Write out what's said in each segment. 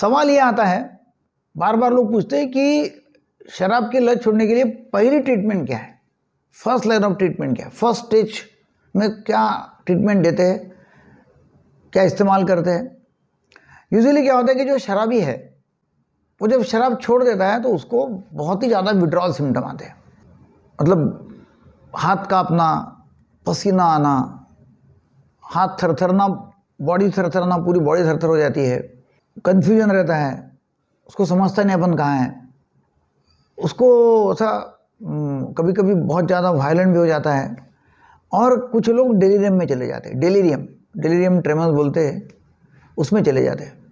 सवाल ये आता है बार बार लोग पूछते हैं कि शराब की लत छोड़ने के लिए पहली ट्रीटमेंट क्या है फर्स्ट लाइन ऑफ ट्रीटमेंट क्या है फर्स्ट स्टेज में क्या ट्रीटमेंट देते हैं क्या इस्तेमाल करते हैं यूजली क्या होता है कि जो शराबी है वो जब शराब छोड़ देता है तो उसको बहुत ही ज़्यादा विड्रॉल सिम्टम आते हैं मतलब हाथ कांपना पसीना आना हाथ थरथरना बॉडी थरथरना पूरी बॉडी थरथर हो जाती है कन्फ्यूजन रहता है उसको समझता नहीं अपन कहाँ है उसको ऐसा हम्म, कभी कभी बहुत ज़्यादा वायलेंट भी हो जाता है और कुछ लोग डेलीरियम में चले जाते हैं डेलीरियम डेलीरियम ट्रेमर्स बोलते हैं उसमें चले जाते हैं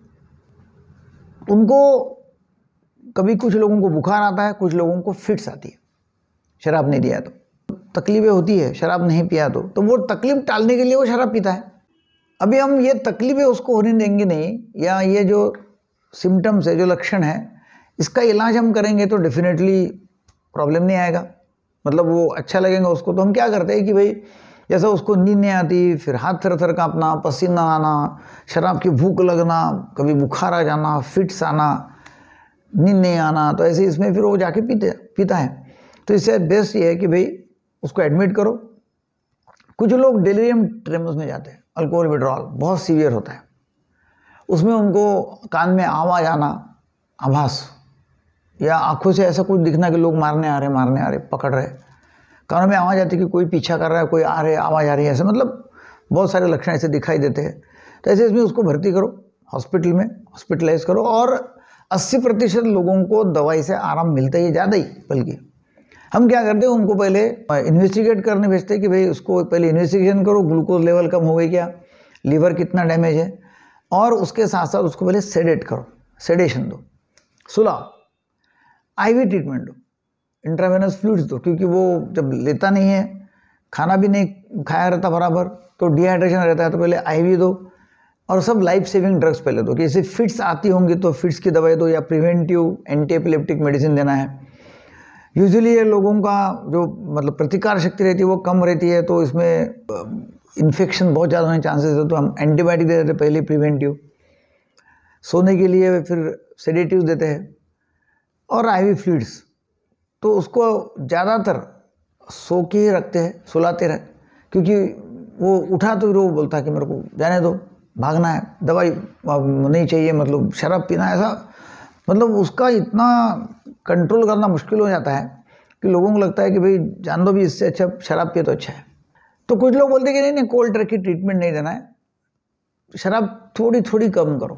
उनको कभी कुछ लोगों को बुखार आता है कुछ लोगों को फिट्स आती है शराब नहीं दिया तो तकलीफ़ें होती है शराब नहीं पिया तो तो वो तकलीफ टालने के लिए वो शराब पीता है अभी हम ये तकलीफ़ें उसको होने देंगे नहीं या ये जो सिम्टम्स है जो लक्षण है इसका इलाज हम करेंगे तो डेफिनेटली प्रॉब्लम नहीं आएगा मतलब वो अच्छा लगेगा उसको तो हम क्या करते हैं कि भाई जैसे उसको नींद नहीं आती फिर हाथ थर थर काँपना पसीना आना शराब की भूख लगना कभी बुखार आ जाना फिट्स आना नींद नहीं आना तो ऐसे इसमें फिर वो जाके पीते पीता है तो इससे बेस्ट ये है कि भाई उसको एडमिट करो कुछ लोग डेलीरियम ट्रेमस में जाते हैं अल्कोहल विड्रॉल बहुत सीवियर होता है उसमें उनको कान में आवाज आना आभास या आंखों से ऐसा कुछ दिखना कि लोग मारने आ रहे मारने आ रहे पकड़ रहे कानों में आवाज़ आती है कि कोई पीछा कर रहा है कोई आ रहे आवाज़ आ रही है ऐसे मतलब बहुत सारे लक्षण ऐसे दिखाई देते हैं तो ऐसे इसमें उसको भर्ती करो हॉस्पिटल में हॉस्पिटलाइज करो और 80 प्रतिशत लोगों को दवाई से आराम मिलता ही ज़्यादा ही बल्कि हम क्या करते हैं उनको पहले इन्वेस्टिगेट करने भेजते कि भाई उसको पहले इन्वेस्टिगेशन करो ग्लूकोज लेवल कम हो गई क्या लीवर कितना डैमेज है और उसके साथ साथ उसको पहले सेडेट करो सेडेशन दो सुलाओ आईवी ट्रीटमेंट दो इंट्रावेनस फ्लूड्स दो क्योंकि वो जब लेता नहीं है खाना भी नहीं खाया रहता बराबर तो डिहाइड्रेशन रहता है तो पहले आईवी दो और सब लाइफ सेविंग ड्रग्स पहले दो कि जैसे फिट्स आती होंगी तो फिट्स की दवाई दो या प्रिवेंटिव एंटीपलेप्टिक मेडिसिन देना है यूजली ये लोगों का जो मतलब प्रतिकार शक्ति रहती है वो कम रहती है तो इसमें इन्फेक्शन बहुत ज़्यादा होने चांसेस है तो हम एंटीबायोटिक दे देते पहले प्रिवेंटिव सोने के लिए फिर सेडेटिव देते हैं और आईवी फ्लूड्स तो उसको ज़्यादातर सो के ही रखते हैं सुलाते रह क्योंकि वो उठा तो वो बोलता है कि मेरे को जाने दो भागना है दवाई नहीं चाहिए मतलब शराब पीना ऐसा मतलब उसका इतना कंट्रोल करना मुश्किल हो जाता है कि लोगों को लगता है कि भाई जान दो भी इससे अच्छा शराब पिए तो अच्छा है तो कुछ लोग बोलते कि नहीं नहीं कोल्ड की ट्रीटमेंट नहीं देना है शराब थोड़ी थोड़ी कम करो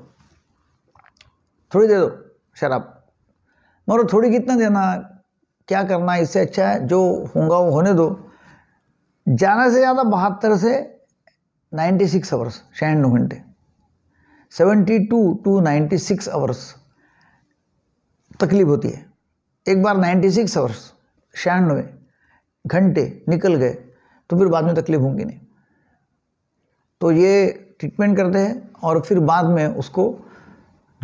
थोड़ी दे दो शराब मगर थोड़ी कितना देना क्या करना इससे अच्छा है जो होगा वो होने दो ज़्यादा से ज़्यादा बहत्तर से 96 सिक्स आवर्स छियानवे घंटे 72 to to ninety six hours तकलीफ होती है एक बार 96 सिक्स आवर्स छियानवे घंटे निकल गए तो फिर बाद में तकलीफ होंगी नहीं तो ये ट्रीटमेंट करते हैं और फिर बाद में उसको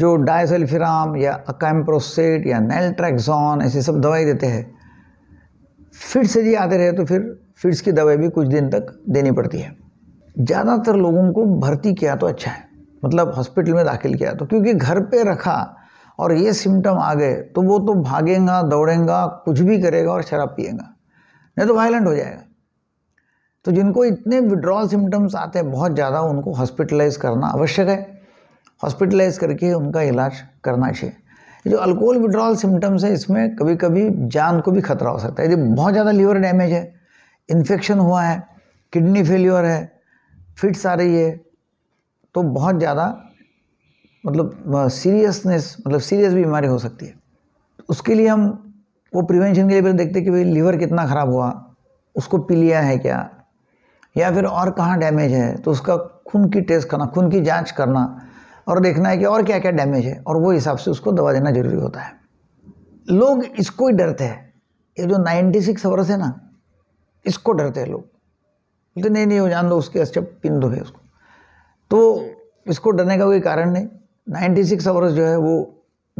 जो डायसेल्फिराम या अकाम्प्रोसेट या नेल्ट्रैक्सॉन ऐसी सब दवाई देते हैं से जी आते रहे तो फिर फिट्स की दवाई भी कुछ दिन तक देनी पड़ती है ज़्यादातर लोगों को भर्ती किया तो अच्छा है मतलब हॉस्पिटल में दाखिल किया तो क्योंकि घर पे रखा और ये सिम्टम आ गए तो वो तो भागेगा दौड़ेगा कुछ भी करेगा और शराब पिएगा नहीं तो वायलेंट हो जाएगा तो जिनको इतने विड्रॉल सिम्टम्स आते हैं बहुत ज़्यादा उनको हॉस्पिटलाइज करना आवश्यक है हॉस्पिटलाइज करके उनका इलाज करना चाहिए ये जो अल्कोहल विड्रॉल सिम्टम्स है इसमें कभी कभी जान को भी खतरा हो सकता है यदि बहुत ज़्यादा लीवर डैमेज है इन्फेक्शन हुआ है किडनी फेल्योर है फिट्स आ रही है तो बहुत ज़्यादा मतलब सीरियसनेस मतलब सीरियस भी बीमारी हो सकती है उसके लिए हम वो प्रिवेंशन के लिए पहले देखते हैं कि भाई लीवर कितना ख़राब हुआ उसको पी लिया है क्या या फिर और कहाँ डैमेज है तो उसका खून की टेस्ट करना खून की जांच करना और देखना है कि और क्या क्या डैमेज है और वो हिसाब से उसको दवा देना जरूरी होता है लोग इसको ही डरते हैं ये जो 96 सिक्स अवर्स है ना इसको डरते हैं लोग बोलते नहीं नहीं वो जान दो उसके अच्छे पिन दो है उसको तो इसको डरने का कोई कारण नहीं नाइन्टी सिक्स आवर्स जो है वो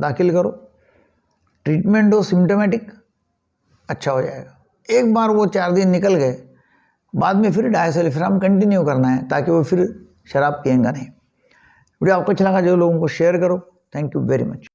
दाखिल करो ट्रीटमेंट हो सिम्टोमेटिक अच्छा हो जाएगा एक बार वो चार दिन निकल गए बाद में फिर डायसल्फ्राम कंटिन्यू करना है ताकि वो फिर शराब पिएगा नहीं वीडियो आपको अच्छा लगा जो लोगों को शेयर करो थैंक यू वेरी मच